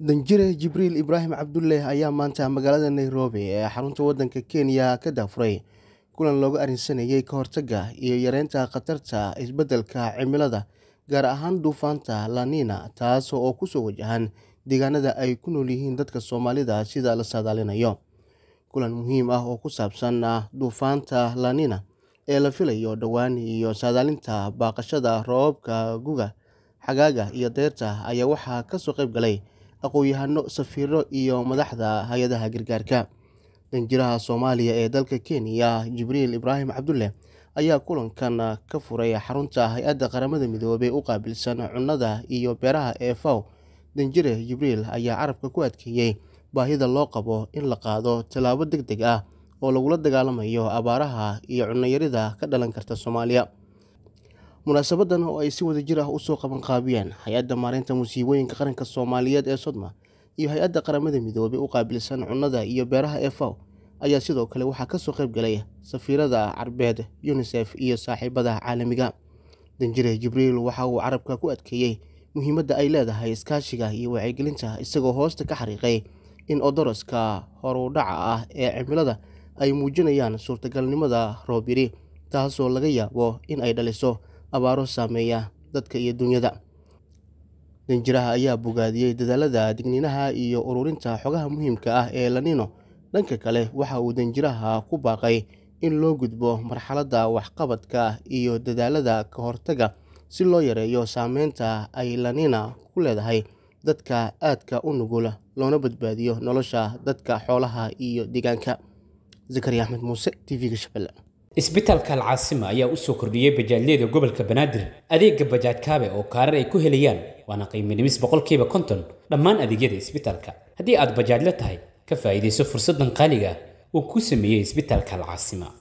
danjire jibriil ibraahim cabdulle ayaa maanta magaalada nairobi ee xarunta waddanka kenya ka daafuray kulan looga arrinsanayay ka hortagga iyo yareynta khatarta isbeddelka cimilada gaar ahaan duufaanta lanina taas oo ku soo wajahan deegaanada ay ku nool yihiin dadka soomaalida sida la saadaalinayo kulan muhiim ah oo ku saabsan ah, duufaanta lanina ee la filayo dhowaan iyo saadaalinta baaqashada roobabka guga xagaaga iyo deyrta ayaa waxaa ka soo qayb galay aqoon-yahano safiiro iyo madaxda hay-adaha gargaarka danjiraha soomaaliya ee dalka kenya jibriil ibraahim cabdulle ayaa kulankan ka furay xarunta hay-adda qaramada midoobey u qaabilsan cunnada iyo beeraha ee faw danjire jibriil ayaa carabka ku adkeeyey baahida loo qabo in la qaado tallaabo deg deg ah oo lagula dagaalamayo abaaraha iyo cunnayarida ka dhalan karta soomaaliya munaasabadan oo ay si wada jir ah usoo qabanqaabiyaan hay-adda maareynta musiibooyinka qaranka soomaaliyeed ee sodma iyo hay-adda qaramada midoobay u qaabilsan cunnada iyo beeraha ee faw ayaa sidoo kale waxaa ka kasoo qaybgalaya safiirada carbeed yunisef iyo saaxiibada caalamiga danjire jibriil waxa uu carabka ku adkeeyey muhiimadda ay leedahay iskaashiga iyo wacyigelinta isagoo hoosta ka xariiqay in odoroska horudhaca ah ee cimilada ay muujinayaan suurtagalnimada roob taasoo laga yaabo in ay dhaliso abaaro saameeya dadka iyo dunyada danjiraha ayaa bogaadiyey dadaalada digniinaha iyo ururinta xogaha muhiimka ah ee lanino dhanka kale waxa uu danjiraha ku baaqay in loo gudbo marxaladda waxqabadka iyo dadaalada ka hortaga si loo yareeyo saameynta ay lanina ku leedahay dadka aadka u nugul loona badbaadiyo nolosha dadka xoolaha iyo deegaanka zakariya axmed muuse t v-ga shabeelle isbitaalka alcaasima ayaa u soo kordhiyey bajaajyada gobolka banaadir adeega bajaaj kaabe oo kaarar ay ku helayaan waana qiimodhimis boqolkiiba konton dhammaan adeegyada isbitaalka haddii aad bajaajla tahay ka faa'iidayso fursaddan qaaliga ah. uu ku sameeyey isbitaalka alcaasima